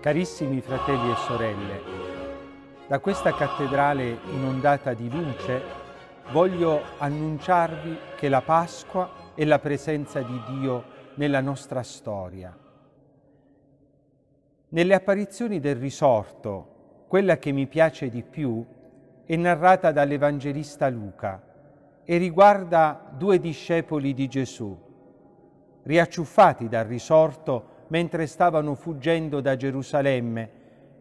Carissimi fratelli e sorelle, da questa cattedrale inondata di luce voglio annunciarvi che la Pasqua è la presenza di Dio nella nostra storia. Nelle apparizioni del risorto, quella che mi piace di più è narrata dall'Evangelista Luca e riguarda due discepoli di Gesù, riacciuffati dal risorto mentre stavano fuggendo da Gerusalemme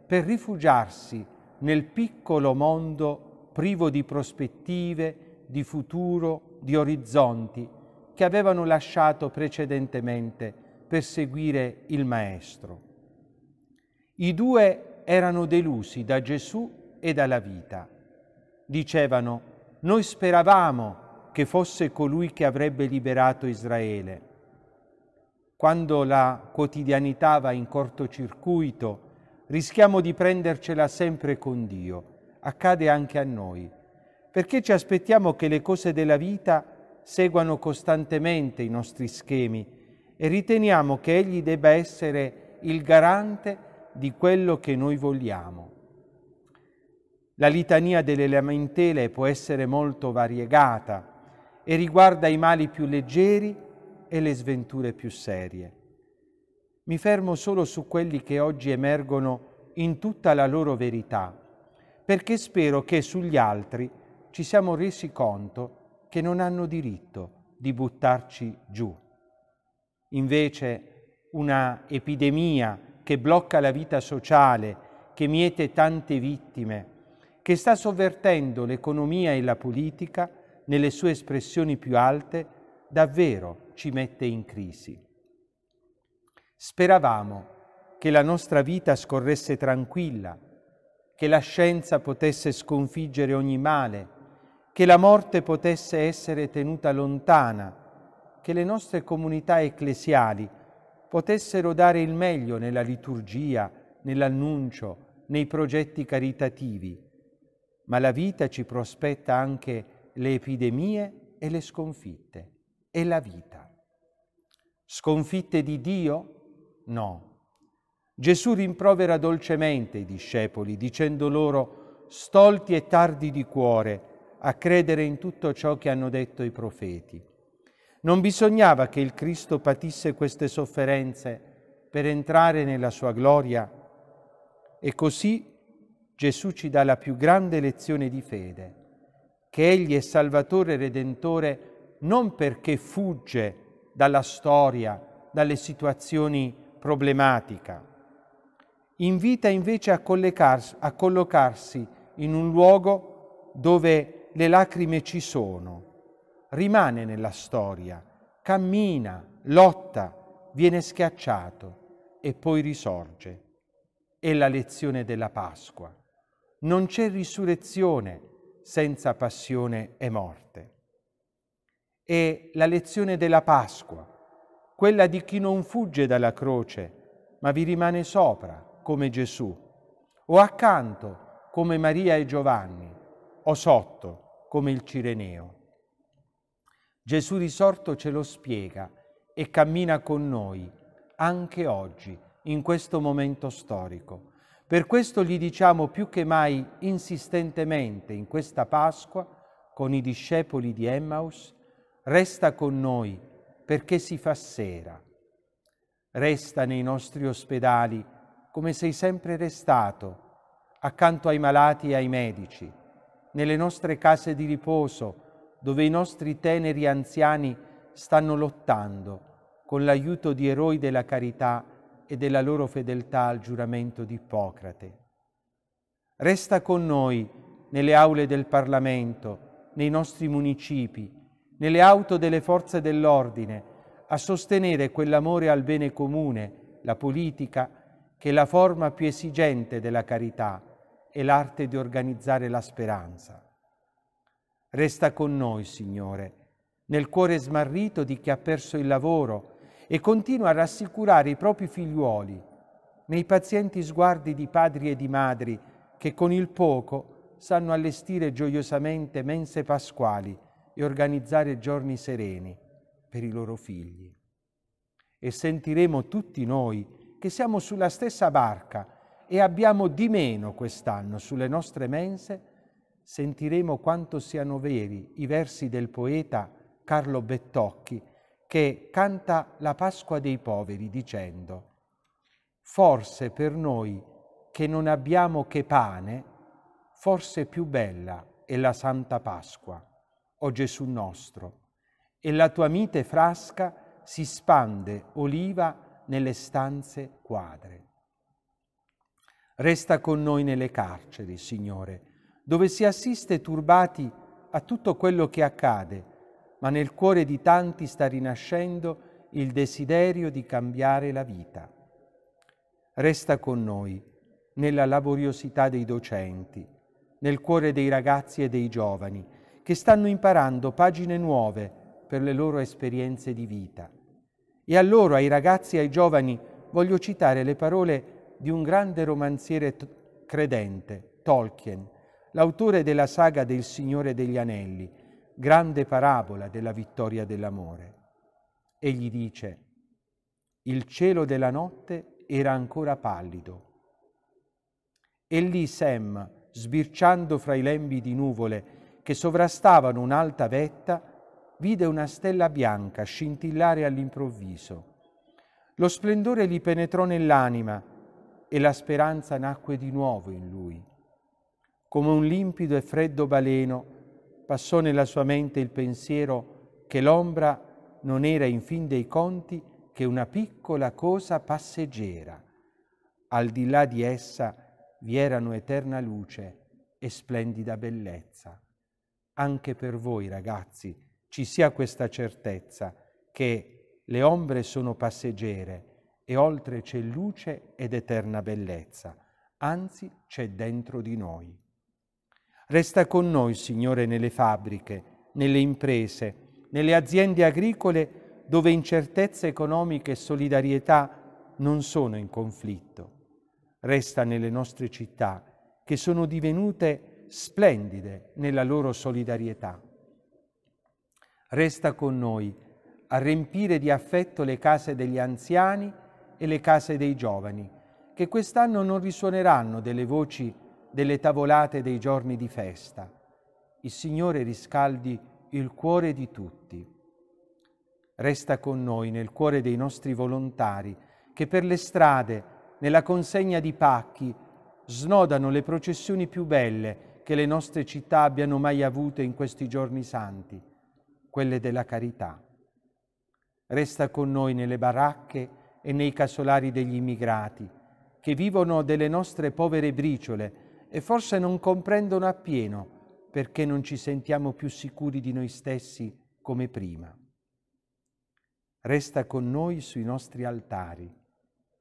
per rifugiarsi nel piccolo mondo privo di prospettive, di futuro, di orizzonti che avevano lasciato precedentemente per seguire il Maestro. I due erano delusi da Gesù e dalla vita. Dicevano, noi speravamo che fosse colui che avrebbe liberato Israele quando la quotidianità va in cortocircuito, rischiamo di prendercela sempre con Dio. Accade anche a noi. Perché ci aspettiamo che le cose della vita seguano costantemente i nostri schemi e riteniamo che Egli debba essere il garante di quello che noi vogliamo. La litania delle lamentele può essere molto variegata e riguarda i mali più leggeri e le sventure più serie. Mi fermo solo su quelli che oggi emergono in tutta la loro verità, perché spero che sugli altri ci siamo resi conto che non hanno diritto di buttarci giù. Invece una epidemia che blocca la vita sociale, che miete tante vittime, che sta sovvertendo l'economia e la politica nelle sue espressioni più alte, davvero ci mette in crisi. Speravamo che la nostra vita scorresse tranquilla, che la scienza potesse sconfiggere ogni male, che la morte potesse essere tenuta lontana, che le nostre comunità ecclesiali potessero dare il meglio nella liturgia, nell'annuncio, nei progetti caritativi. Ma la vita ci prospetta anche le epidemie e le sconfitte e la vita. Sconfitte di Dio? No. Gesù rimprovera dolcemente i discepoli, dicendo loro, stolti e tardi di cuore, a credere in tutto ciò che hanno detto i profeti. Non bisognava che il Cristo patisse queste sofferenze per entrare nella sua gloria e così Gesù ci dà la più grande lezione di fede, che Egli è Salvatore e Redentore non perché fugge dalla storia, dalle situazioni problematiche. Invita invece a, a collocarsi in un luogo dove le lacrime ci sono, rimane nella storia, cammina, lotta, viene schiacciato e poi risorge. È la lezione della Pasqua. Non c'è risurrezione senza passione e morte è la lezione della Pasqua, quella di chi non fugge dalla croce, ma vi rimane sopra, come Gesù, o accanto, come Maria e Giovanni, o sotto, come il Cireneo. Gesù risorto ce lo spiega e cammina con noi, anche oggi, in questo momento storico. Per questo gli diciamo più che mai insistentemente in questa Pasqua, con i discepoli di Emmaus, resta con noi perché si fa sera. Resta nei nostri ospedali come sei sempre restato, accanto ai malati e ai medici, nelle nostre case di riposo, dove i nostri teneri anziani stanno lottando con l'aiuto di eroi della carità e della loro fedeltà al giuramento di Ippocrate. Resta con noi nelle aule del Parlamento, nei nostri municipi, nelle auto delle forze dell'ordine, a sostenere quell'amore al bene comune, la politica, che è la forma più esigente della carità e l'arte di organizzare la speranza. Resta con noi, Signore, nel cuore smarrito di chi ha perso il lavoro e continua a rassicurare i propri figliuoli, nei pazienti sguardi di padri e di madri che con il poco sanno allestire gioiosamente mense pasquali e organizzare giorni sereni per i loro figli. E sentiremo tutti noi che siamo sulla stessa barca e abbiamo di meno quest'anno sulle nostre mense, sentiremo quanto siano veri i versi del poeta Carlo Bettocchi che canta la Pasqua dei poveri dicendo Forse per noi che non abbiamo che pane, forse più bella è la Santa Pasqua o Gesù nostro, e la tua mite frasca si spande oliva nelle stanze quadre. Resta con noi nelle carceri, Signore, dove si assiste turbati a tutto quello che accade, ma nel cuore di tanti sta rinascendo il desiderio di cambiare la vita. Resta con noi nella laboriosità dei docenti, nel cuore dei ragazzi e dei giovani, che stanno imparando pagine nuove per le loro esperienze di vita. E a loro, ai ragazzi e ai giovani, voglio citare le parole di un grande romanziere t- credente, Tolkien, l'autore della saga del Signore degli Anelli, grande parabola della vittoria dell'amore. Egli dice, il cielo della notte era ancora pallido. E lì Sam, sbirciando fra i lembi di nuvole, che sovrastavano un'alta vetta, vide una stella bianca scintillare all'improvviso. Lo splendore gli penetrò nell'anima e la speranza nacque di nuovo in lui. Come un limpido e freddo baleno passò nella sua mente il pensiero che l'ombra non era in fin dei conti che una piccola cosa passeggera. Al di là di essa vi erano eterna luce e splendida bellezza anche per voi ragazzi ci sia questa certezza che le ombre sono passeggere e oltre c'è luce ed eterna bellezza, anzi c'è dentro di noi. Resta con noi, Signore, nelle fabbriche, nelle imprese, nelle aziende agricole dove incertezze economiche e solidarietà non sono in conflitto. Resta nelle nostre città che sono divenute splendide nella loro solidarietà. Resta con noi a riempire di affetto le case degli anziani e le case dei giovani, che quest'anno non risuoneranno delle voci delle tavolate dei giorni di festa. Il Signore riscaldi il cuore di tutti. Resta con noi nel cuore dei nostri volontari che per le strade, nella consegna di pacchi, snodano le processioni più belle che le nostre città abbiano mai avute in questi giorni santi, quelle della carità. Resta con noi nelle baracche e nei casolari degli immigrati, che vivono delle nostre povere briciole e forse non comprendono appieno perché non ci sentiamo più sicuri di noi stessi come prima. Resta con noi sui nostri altari,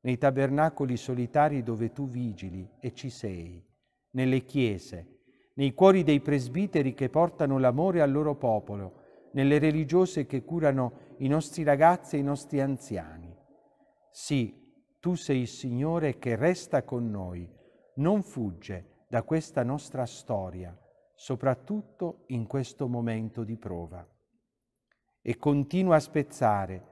nei tabernacoli solitari dove tu vigili e ci sei, nelle chiese, nei cuori dei presbiteri che portano l'amore al loro popolo, nelle religiose che curano i nostri ragazzi e i nostri anziani. Sì, tu sei il Signore che resta con noi, non fugge da questa nostra storia, soprattutto in questo momento di prova. E continua a spezzare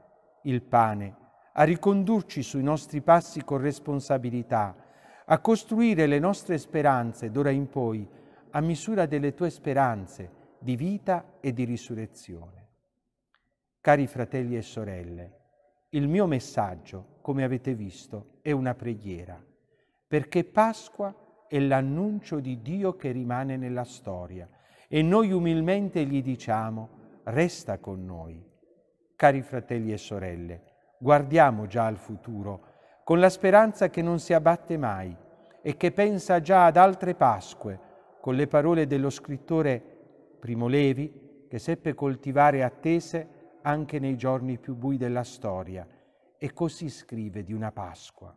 il pane, a ricondurci sui nostri passi con responsabilità, a costruire le nostre speranze d'ora in poi a misura delle tue speranze di vita e di risurrezione. Cari fratelli e sorelle, il mio messaggio, come avete visto, è una preghiera, perché Pasqua è l'annuncio di Dio che rimane nella storia e noi umilmente gli diciamo, resta con noi. Cari fratelli e sorelle, guardiamo già al futuro, con la speranza che non si abbatte mai e che pensa già ad altre Pasque, con le parole dello scrittore Primo Levi, che seppe coltivare attese anche nei giorni più bui della storia, e così scrive di una Pasqua.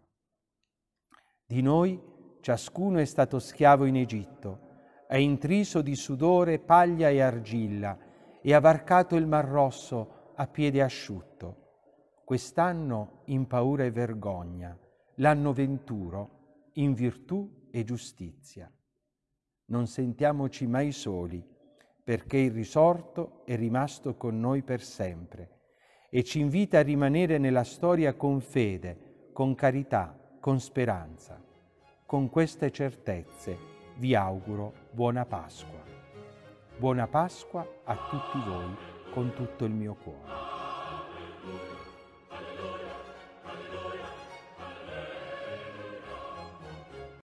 Di noi ciascuno è stato schiavo in Egitto, è intriso di sudore, paglia e argilla, e ha varcato il Mar Rosso a piede asciutto. Quest'anno in paura e vergogna, l'anno venturo in virtù e giustizia non sentiamoci mai soli, perché il risorto è rimasto con noi per sempre e ci invita a rimanere nella storia con fede, con carità, con speranza. Con queste certezze vi auguro buona Pasqua. Buona Pasqua a tutti voi con tutto il mio cuore.